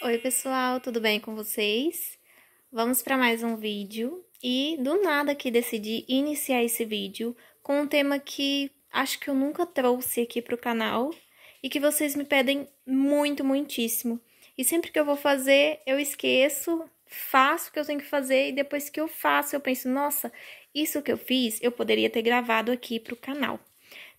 Oi, pessoal, tudo bem com vocês? Vamos para mais um vídeo e do nada que decidi iniciar esse vídeo com um tema que acho que eu nunca trouxe aqui para o canal e que vocês me pedem muito, muitíssimo. E sempre que eu vou fazer, eu esqueço, faço o que eu tenho que fazer e depois que eu faço, eu penso, nossa, isso que eu fiz, eu poderia ter gravado aqui para o canal.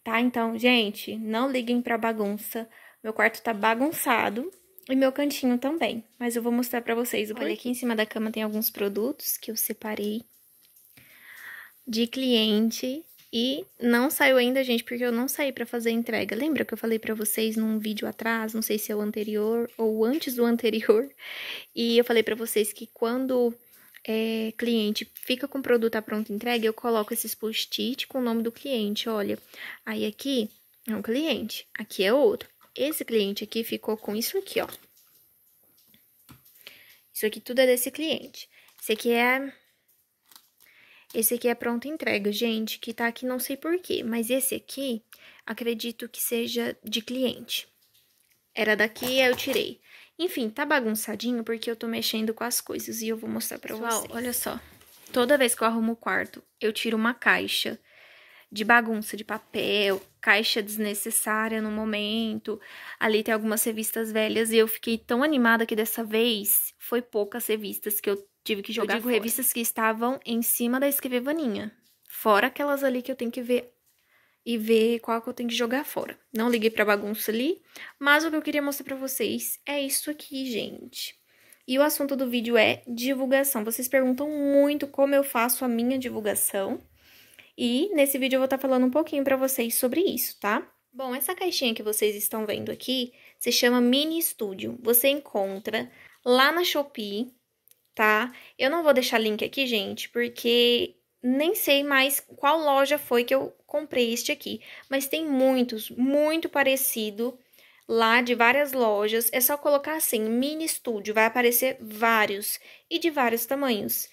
Tá? Então, gente, não liguem para bagunça. Meu quarto tá bagunçado, e meu cantinho também, mas eu vou mostrar pra vocês. Olha, aqui em cima da cama tem alguns produtos que eu separei de cliente e não saiu ainda, gente, porque eu não saí para fazer entrega. Lembra que eu falei para vocês num vídeo atrás, não sei se é o anterior ou antes do anterior, e eu falei para vocês que quando é, cliente fica com o produto à tá pronta entrega, eu coloco esses post-it com o nome do cliente, olha. Aí aqui é um cliente, aqui é outro. Esse cliente aqui ficou com isso aqui, ó. Isso aqui tudo é desse cliente. Esse aqui é... Esse aqui é pronta entrega, gente, que tá aqui não sei porquê. Mas esse aqui, acredito que seja de cliente. Era daqui, eu tirei. Enfim, tá bagunçadinho porque eu tô mexendo com as coisas e eu vou mostrar pra Pessoal, vocês. olha só. Toda vez que eu arrumo o quarto, eu tiro uma caixa de bagunça de papel, caixa desnecessária no momento. Ali tem algumas revistas velhas e eu fiquei tão animada que dessa vez foi poucas revistas que eu tive que jogar. Eu digo fora. revistas que estavam em cima da escrivaninha. Fora aquelas ali que eu tenho que ver e ver qual que eu tenho que jogar fora. Não liguei pra bagunça ali, mas o que eu queria mostrar pra vocês é isso aqui, gente. E o assunto do vídeo é divulgação. Vocês perguntam muito como eu faço a minha divulgação. E nesse vídeo eu vou estar tá falando um pouquinho para vocês sobre isso, tá? Bom, essa caixinha que vocês estão vendo aqui se chama Mini Studio. Você encontra lá na Shopee, tá? Eu não vou deixar link aqui, gente, porque nem sei mais qual loja foi que eu comprei este aqui, mas tem muitos, muito parecido lá de várias lojas. É só colocar assim, mini estúdio, vai aparecer vários e de vários tamanhos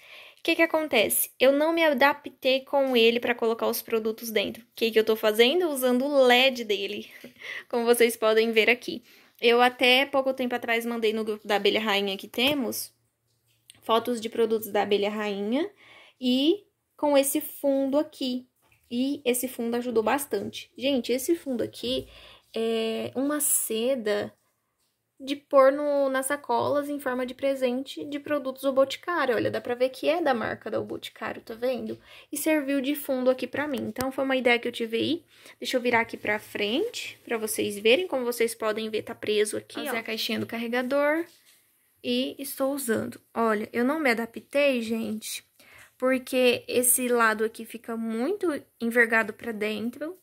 que, que acontece? Eu não me adaptei com ele para colocar os produtos dentro. O que, que eu estou fazendo? Usando o LED dele, como vocês podem ver aqui. Eu até pouco tempo atrás mandei no grupo da Abelha Rainha que temos fotos de produtos da Abelha Rainha e com esse fundo aqui. E esse fundo ajudou bastante. Gente, esse fundo aqui é uma seda de pôr no, nas sacolas em forma de presente de produtos do Boticário. Olha, dá pra ver que é da marca do Boticário, tá vendo? E serviu de fundo aqui pra mim. Então, foi uma ideia que eu tive aí. Deixa eu virar aqui pra frente, pra vocês verem. Como vocês podem ver, tá preso aqui, Fazer ó. a caixinha do carregador. E estou usando. Olha, eu não me adaptei, gente, porque esse lado aqui fica muito envergado pra dentro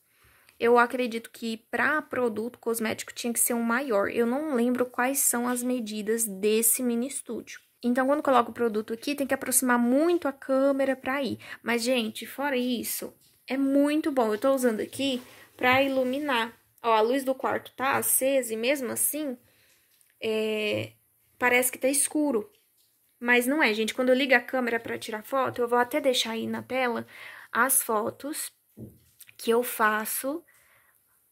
eu acredito que para produto cosmético tinha que ser um maior. Eu não lembro quais são as medidas desse mini estúdio. Então, quando coloco o produto aqui, tem que aproximar muito a câmera para ir. Mas, gente, fora isso, é muito bom. Eu estou usando aqui para iluminar. Ó, a luz do quarto tá acesa e mesmo assim, é... parece que tá escuro. Mas não é, gente. Quando eu ligo a câmera para tirar foto, eu vou até deixar aí na tela as fotos que eu faço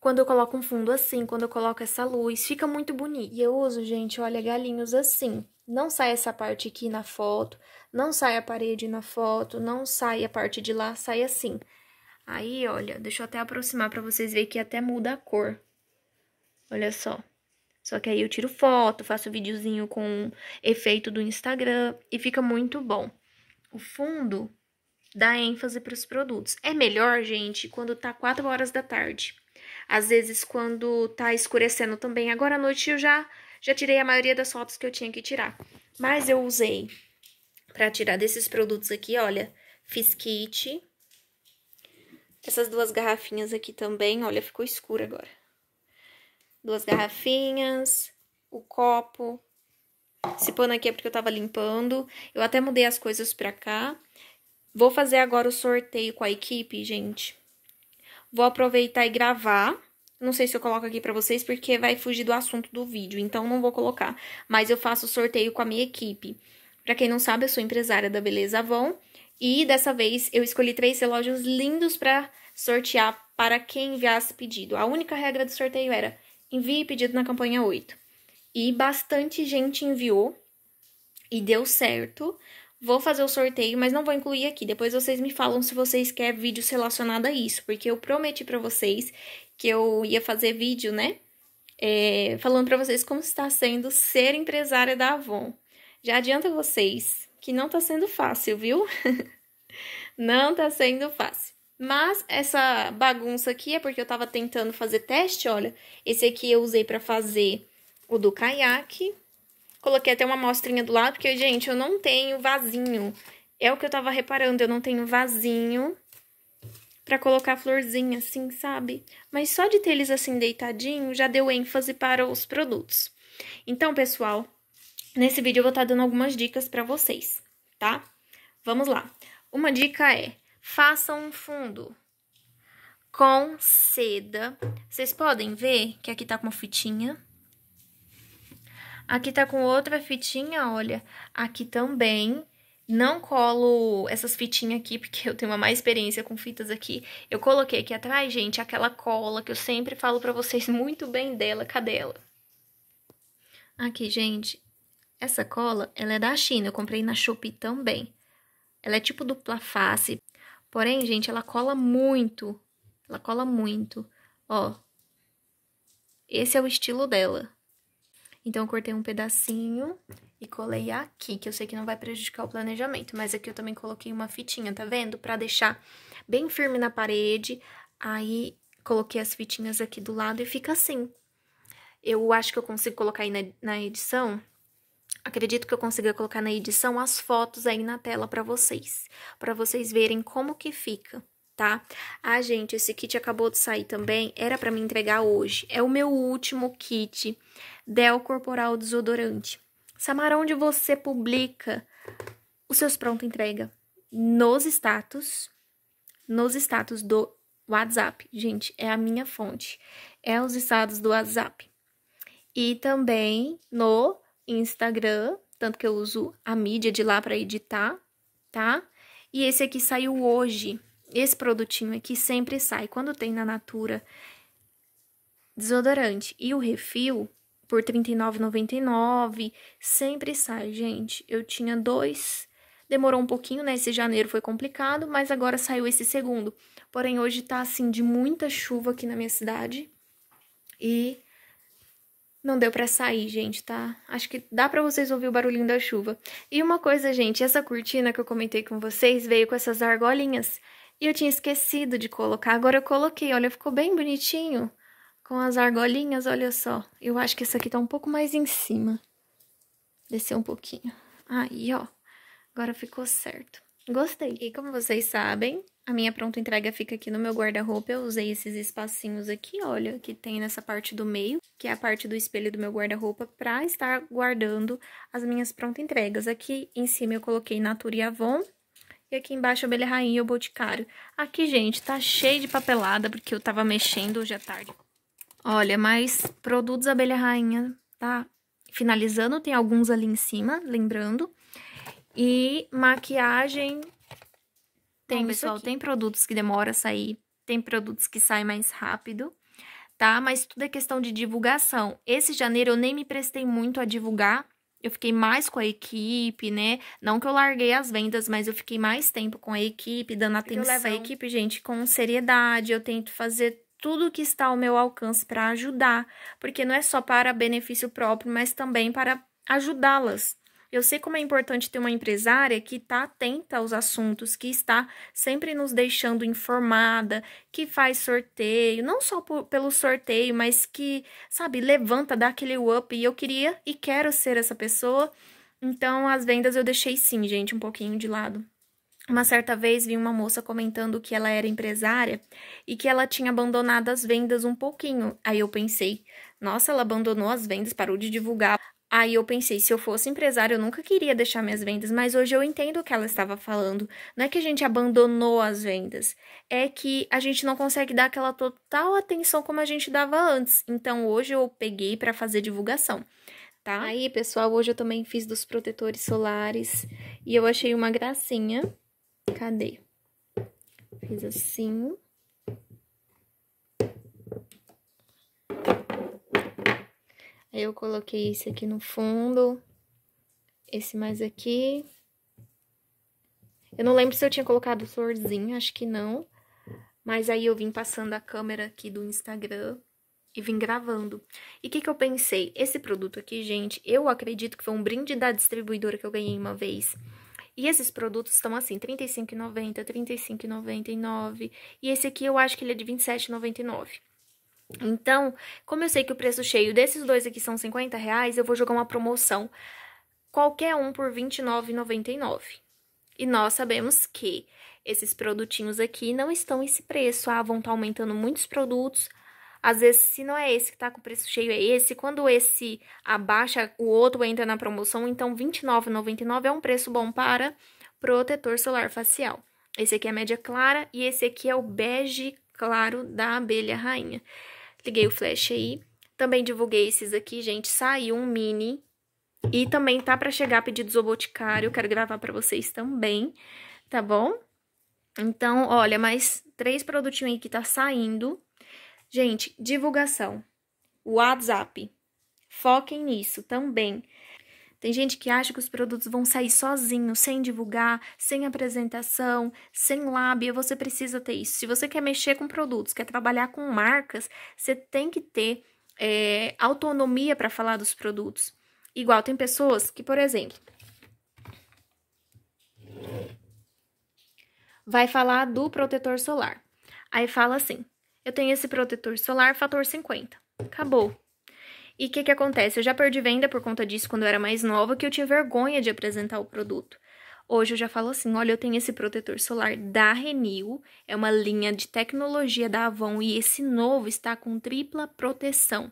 quando eu coloco um fundo assim, quando eu coloco essa luz, fica muito bonito. E eu uso, gente, olha, galinhos assim. Não sai essa parte aqui na foto, não sai a parede na foto, não sai a parte de lá, sai assim. Aí, olha, deixa eu até aproximar pra vocês verem que até muda a cor. Olha só. Só que aí eu tiro foto, faço videozinho com efeito do Instagram e fica muito bom. O fundo dá ênfase para os produtos. É melhor, gente, quando tá 4 horas da tarde. Às vezes, quando tá escurecendo também. Agora à noite eu já, já tirei a maioria das fotos que eu tinha que tirar. Mas eu usei para tirar desses produtos aqui, olha, fiz kit. Essas duas garrafinhas aqui também, olha, ficou escuro agora. Duas garrafinhas, o copo. Esse pano aqui é porque eu tava limpando. Eu até mudei as coisas pra cá. Vou fazer agora o sorteio com a equipe, gente. Vou aproveitar e gravar. Não sei se eu coloco aqui pra vocês, porque vai fugir do assunto do vídeo, então não vou colocar. Mas eu faço sorteio com a minha equipe. Pra quem não sabe, eu sou empresária da Beleza Avon. E dessa vez eu escolhi três relógios lindos para sortear para quem enviasse pedido. A única regra do sorteio era envie pedido na campanha 8. E bastante gente enviou e deu certo. Vou fazer o sorteio, mas não vou incluir aqui. Depois vocês me falam se vocês querem vídeos relacionados a isso, porque eu prometi para vocês que eu ia fazer vídeo, né? É, falando para vocês como está sendo ser empresária da Avon. Já adianta vocês que não tá sendo fácil, viu? não tá sendo fácil. Mas essa bagunça aqui é porque eu tava tentando fazer teste, olha. Esse aqui eu usei para fazer o do caiaque, Coloquei até uma amostrinha do lado, porque, gente, eu não tenho vasinho. É o que eu tava reparando, eu não tenho vasinho para colocar florzinha, assim, sabe? Mas só de ter eles assim deitadinho já deu ênfase para os produtos. Então, pessoal, nesse vídeo eu vou estar tá dando algumas dicas para vocês, tá? Vamos lá. Uma dica é, façam um fundo com seda. Vocês podem ver que aqui tá com fitinha. Aqui tá com outra fitinha, olha. Aqui também. Não colo essas fitinhas aqui, porque eu tenho uma má experiência com fitas aqui. Eu coloquei aqui atrás, gente, aquela cola que eu sempre falo pra vocês muito bem dela. Cadê ela? Aqui, gente, essa cola, ela é da China. Eu comprei na Shopee também. Ela é tipo dupla face. Porém, gente, ela cola muito. Ela cola muito. Ó, esse é o estilo dela. Então, eu cortei um pedacinho e colei aqui, que eu sei que não vai prejudicar o planejamento. Mas aqui eu também coloquei uma fitinha, tá vendo? Pra deixar bem firme na parede. Aí, coloquei as fitinhas aqui do lado e fica assim. Eu acho que eu consigo colocar aí na, na edição Acredito que eu consiga colocar na edição as fotos aí na tela para vocês, para vocês verem como que fica tá? Ah, gente, esse kit acabou de sair também, era para me entregar hoje. É o meu último kit Del Corporal Desodorante. Samara, onde você publica os seus prontos entrega? Nos status, nos status do WhatsApp. Gente, é a minha fonte. É os estados do WhatsApp. E também no Instagram, tanto que eu uso a mídia de lá para editar, tá? E esse aqui saiu hoje. Esse produtinho aqui sempre sai quando tem na Natura desodorante e o refil por R$ 39,99, sempre sai, gente. Eu tinha dois, demorou um pouquinho, né? Esse janeiro foi complicado, mas agora saiu esse segundo. Porém, hoje tá assim de muita chuva aqui na minha cidade e não deu para sair, gente, tá? Acho que dá para vocês ouvir o barulhinho da chuva. E uma coisa, gente, essa cortina que eu comentei com vocês veio com essas argolinhas. E eu tinha esquecido de colocar. Agora eu coloquei, olha, ficou bem bonitinho. Com as argolinhas, olha só. Eu acho que esse aqui tá um pouco mais em cima. Desceu um pouquinho. Aí, ó. Agora ficou certo. Gostei. E como vocês sabem, a minha pronta entrega fica aqui no meu guarda-roupa. Eu usei esses espacinhos aqui, olha, que tem nessa parte do meio, que é a parte do espelho do meu guarda-roupa, pra estar guardando as minhas pronta entregas. Aqui em cima eu coloquei Natura e Avon, e aqui embaixo, abelha rainha e o boticário. Aqui, gente, tá cheio de papelada, porque eu tava mexendo hoje à é tarde. Olha, mas produtos abelha rainha, tá? Finalizando, tem alguns ali em cima, lembrando. E maquiagem... Tem, Bom, pessoal, tem produtos que demora a sair, tem produtos que saem mais rápido tá? Mas tudo é questão de divulgação. Esse janeiro eu nem me prestei muito a divulgar, eu fiquei mais com a equipe, né? Não que eu larguei as vendas, mas eu fiquei mais tempo com a equipe, dando atenção. Eu levo a equipe, gente, com seriedade. Eu tento fazer tudo que está ao meu alcance para ajudar, porque não é só para benefício próprio, mas também para ajudá-las, eu sei como é importante ter uma empresária que está atenta aos assuntos, que está sempre nos deixando informada, que faz sorteio, não só por, pelo sorteio, mas que, sabe, levanta, dá aquele up. E eu queria e quero ser essa pessoa. Então, as vendas eu deixei sim, gente, um pouquinho de lado. Uma certa vez vi uma moça comentando que ela era empresária e que ela tinha abandonado as vendas um pouquinho. Aí eu pensei, nossa, ela abandonou as vendas, parou de divulgar. Aí eu pensei, se eu fosse empresário, eu nunca queria deixar minhas vendas, mas hoje eu entendo o que ela estava falando. Não é que a gente abandonou as vendas, é que a gente não consegue dar aquela total atenção como a gente dava antes. Então hoje eu peguei para fazer divulgação. Tá? Aí, pessoal, hoje eu também fiz dos protetores solares e eu achei uma gracinha. Cadê? Fiz assim. Aí eu coloquei esse aqui no fundo, esse mais aqui. Eu não lembro se eu tinha colocado florzinho, acho que não. Mas aí eu vim passando a câmera aqui do Instagram e vim gravando. E o que, que eu pensei? Esse produto aqui, gente, eu acredito que foi um brinde da distribuidora que eu ganhei uma vez. E esses produtos estão assim, R$35,90, R$35,99. E esse aqui eu acho que ele é de R$27,99. Então, como eu sei que o preço cheio desses dois aqui são 50 reais, eu vou jogar uma promoção qualquer um por R$29,99. E nós sabemos que esses produtinhos aqui não estão esse preço. Ah, vão estar tá aumentando muitos produtos. Às vezes, se não é esse que está com preço cheio, é esse. Quando esse abaixa, o outro entra na promoção. Então, R$29,99 é um preço bom para protetor solar facial. Esse aqui é a média clara e esse aqui é o bege claro da abelha rainha. Liguei o flash aí. Também divulguei esses aqui, gente. Saiu um mini. E também tá para chegar pedidos ao Boticário. Quero gravar para vocês também, tá bom? Então, olha, mais três produtinhos aí que tá saindo. Gente, divulgação. WhatsApp. Foquem nisso também. Tem gente que acha que os produtos vão sair sozinhos, sem divulgar, sem apresentação, sem lábia. Você precisa ter isso. Se você quer mexer com produtos, quer trabalhar com marcas, você tem que ter é, autonomia para falar dos produtos. Igual tem pessoas que, por exemplo, vai falar do protetor solar. Aí fala assim: eu tenho esse protetor solar fator 50. Acabou. E o que, que acontece? Eu já perdi venda por conta disso quando eu era mais nova, que eu tinha vergonha de apresentar o produto. Hoje eu já falo assim: olha, eu tenho esse protetor solar da Renew, é uma linha de tecnologia da Avon e esse novo está com tripla proteção.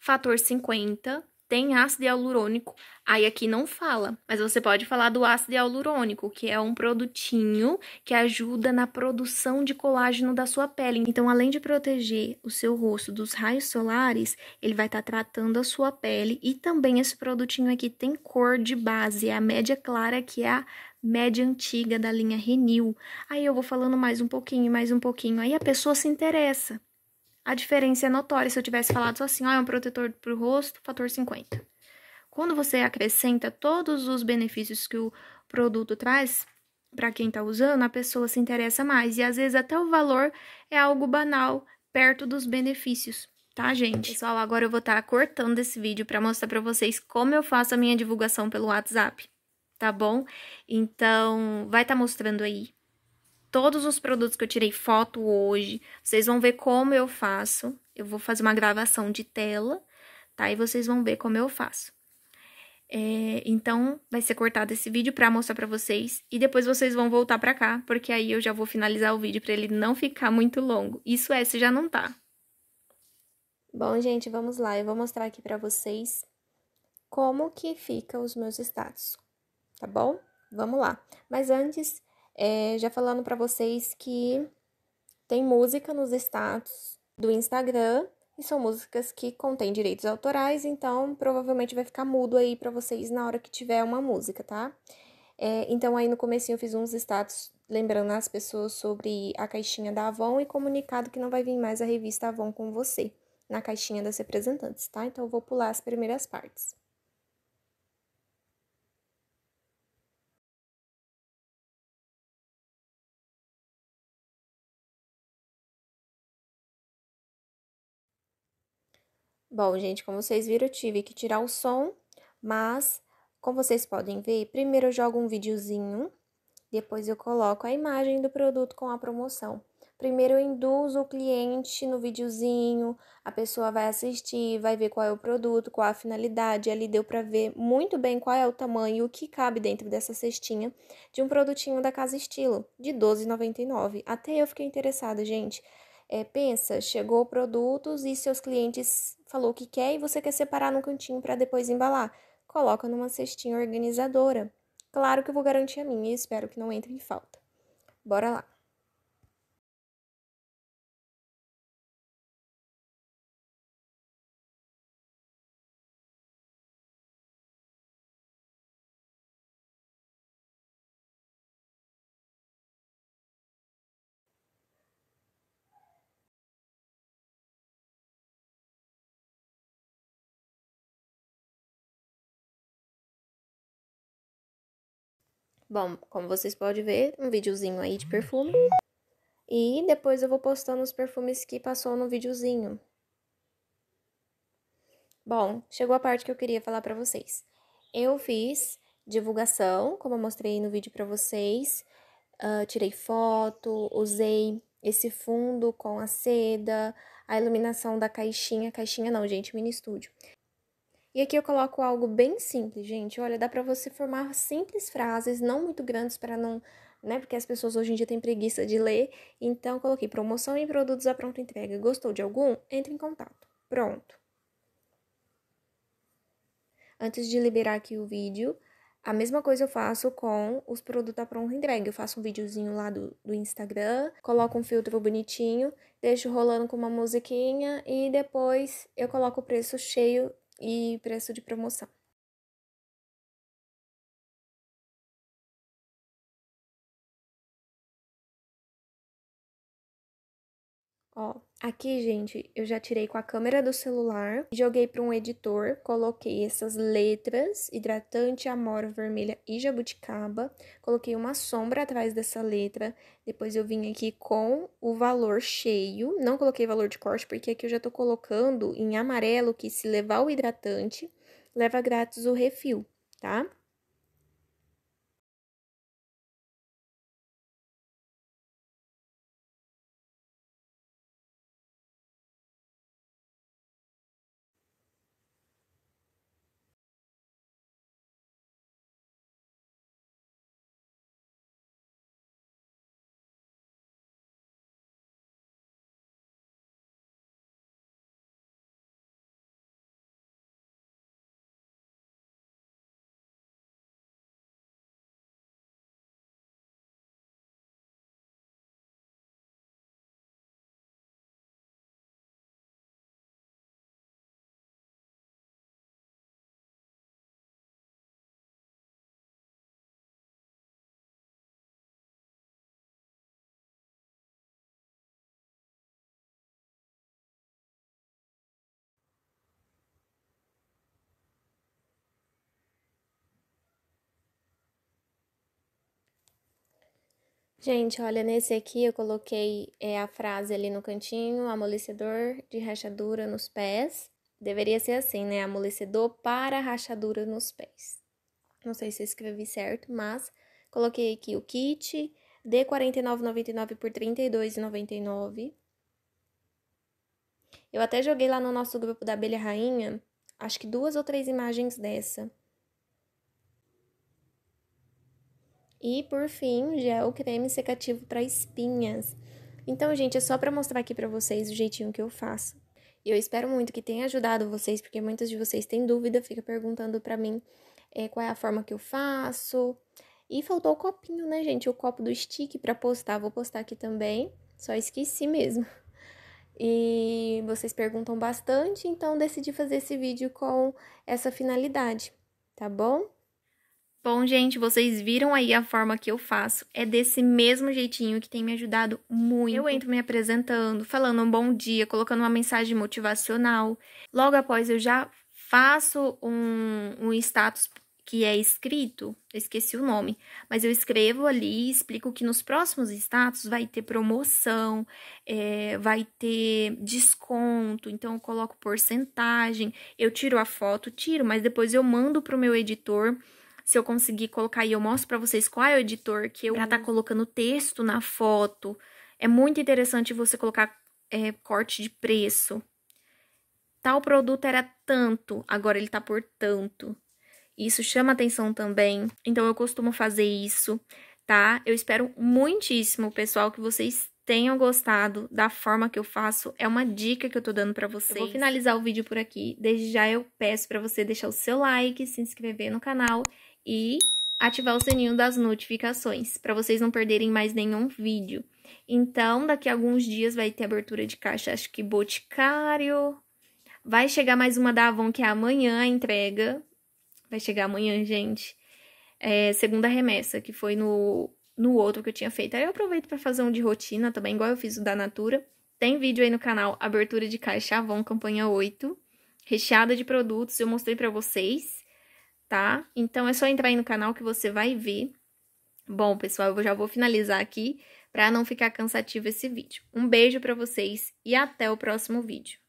Fator 50, tem ácido hialurônico. Aí aqui não fala, mas você pode falar do ácido hialurônico, que é um produtinho que ajuda na produção de colágeno da sua pele. Então, além de proteger o seu rosto dos raios solares, ele vai estar tá tratando a sua pele e também esse produtinho aqui tem cor de base, é a média clara que é a média antiga da linha Renew. Aí eu vou falando mais um pouquinho, mais um pouquinho, aí a pessoa se interessa. A diferença é notória se eu tivesse falado só assim, ó, oh, ah, é um protetor para o rosto, fator 50. Quando você acrescenta todos os benefícios que o produto traz para quem está usando, a pessoa se interessa mais. E às vezes até o valor é algo banal, perto dos benefícios tá, gente? Pessoal, agora eu vou estar tá cortando esse vídeo para mostrar para vocês como eu faço a minha divulgação pelo WhatsApp, tá bom? Então, vai estar tá mostrando aí todos os produtos que eu tirei foto hoje. Vocês vão ver como eu faço. Eu vou fazer uma gravação de tela, tá? E vocês vão ver como eu faço. É, então, vai ser cortado esse vídeo pra mostrar pra vocês. E depois vocês vão voltar pra cá, porque aí eu já vou finalizar o vídeo pra ele não ficar muito longo. Isso é, se já não tá. Bom, gente, vamos lá. Eu vou mostrar aqui pra vocês como que fica os meus status, tá bom? Vamos lá. Mas antes, é, já falando para vocês que tem música nos status do Instagram e são músicas que contêm direitos autorais, então provavelmente vai ficar mudo aí para vocês na hora que tiver uma música, tá? É, então aí no começo eu fiz uns status lembrando as pessoas sobre a caixinha da Avon e comunicado que não vai vir mais a revista Avon com você na caixinha das representantes, tá? Então eu vou pular as primeiras partes. Bom, gente, como vocês viram, eu tive que tirar o som, mas como vocês podem ver, primeiro eu jogo um videozinho, depois eu coloco a imagem do produto com a promoção. Primeiro eu induzo o cliente no videozinho, a pessoa vai assistir, vai ver qual é o produto, qual a finalidade. Ali deu para ver muito bem qual é o tamanho, o que cabe dentro dessa cestinha de um produtinho da Casa Estilo, de R$12,99. Até eu fiquei interessada, gente. É, pensa, chegou produtos e seus clientes falou que quer e você quer separar num cantinho para depois embalar. Coloca numa cestinha organizadora. Claro que eu vou garantir a minha e espero que não entre em falta. Bora lá. Bom, como vocês podem ver, um videozinho aí de perfume. E depois eu vou postando os perfumes que passou no videozinho. Bom, chegou a parte que eu queria falar para vocês. Eu fiz divulgação, como eu mostrei no vídeo para vocês. Uh, tirei foto, usei esse fundo com a seda, a iluminação da caixinha. Caixinha não, gente, mini estúdio. E aqui eu coloco algo bem simples, gente. Olha, dá para você formar simples frases, não muito grandes para não, né? Porque as pessoas hoje em dia têm preguiça de ler. Então coloquei promoção e produtos à pronta entrega. Gostou de algum? Entre em contato. Pronto. Antes de liberar aqui o vídeo, a mesma coisa eu faço com os produtos à pronta entrega. Eu faço um videozinho lá do, do Instagram, coloco um filtro bonitinho, deixo rolando com uma musiquinha e depois eu coloco o preço cheio e preço de promoção. Ó, Aqui, gente, eu já tirei com a câmera do celular, joguei para um editor, coloquei essas letras, hidratante, amora vermelha e jabuticaba, coloquei uma sombra atrás dessa letra, depois eu vim aqui com o valor cheio, não coloquei valor de corte porque aqui eu já estou colocando em amarelo que se levar o hidratante, leva grátis o refil, tá? Gente, olha, nesse aqui eu coloquei é, a frase ali no cantinho, amolecedor de rachadura nos pés. Deveria ser assim, né? Amolecedor para rachadura nos pés. Não sei se eu escrevi certo, mas coloquei aqui o kit de R$ 49,99 por R$32,99. Eu até joguei lá no nosso grupo da Abelha Rainha, acho que duas ou três imagens dessa. E por fim, gel é creme secativo para espinhas. Então, gente, é só para mostrar aqui para vocês o jeitinho que eu faço. E eu espero muito que tenha ajudado vocês, porque muitas de vocês têm dúvida, fica perguntando para mim é, qual é a forma que eu faço. E faltou o copinho, né, gente? O copo do stick para postar, vou postar aqui também. Só esqueci mesmo. E vocês perguntam bastante, então decidi fazer esse vídeo com essa finalidade, tá bom? Bom, gente, vocês viram aí a forma que eu faço. É desse mesmo jeitinho que tem me ajudado muito. Eu entro me apresentando, falando um bom dia, colocando uma mensagem motivacional. Logo após eu já faço um, um status que é escrito, eu esqueci o nome, mas eu escrevo ali e explico que nos próximos status vai ter promoção, é, vai ter desconto, então eu coloco porcentagem, eu tiro a foto, tiro, mas depois eu mando para o meu editor se eu conseguir colocar aí, eu mostro para vocês qual é o editor que eu pra tá colocando texto na foto. É muito interessante você colocar é, corte de preço. Tal produto era tanto, agora ele tá por tanto. Isso chama atenção também. Então eu costumo fazer isso, tá? Eu espero muitíssimo, pessoal, que vocês tenham gostado da forma que eu faço. É uma dica que eu tô dando para vocês. Eu vou finalizar o vídeo por aqui. Desde já eu peço para você deixar o seu like, se inscrever no canal e ativar o sininho das notificações, para vocês não perderem mais nenhum vídeo. Então, daqui a alguns dias vai ter abertura de caixa, acho que Boticário. Vai chegar mais uma da Avon, que é amanhã a entrega. Vai chegar amanhã, gente. É, segunda remessa, que foi no no outro que eu tinha feito. Aí eu aproveito para fazer um de rotina também, igual eu fiz o da Natura. Tem vídeo aí no canal Abertura de Caixa Avon Campanha 8, recheada de produtos, eu mostrei para vocês, tá? Então é só entrar aí no canal que você vai ver. Bom, pessoal, eu já vou finalizar aqui para não ficar cansativo esse vídeo. Um beijo para vocês e até o próximo vídeo.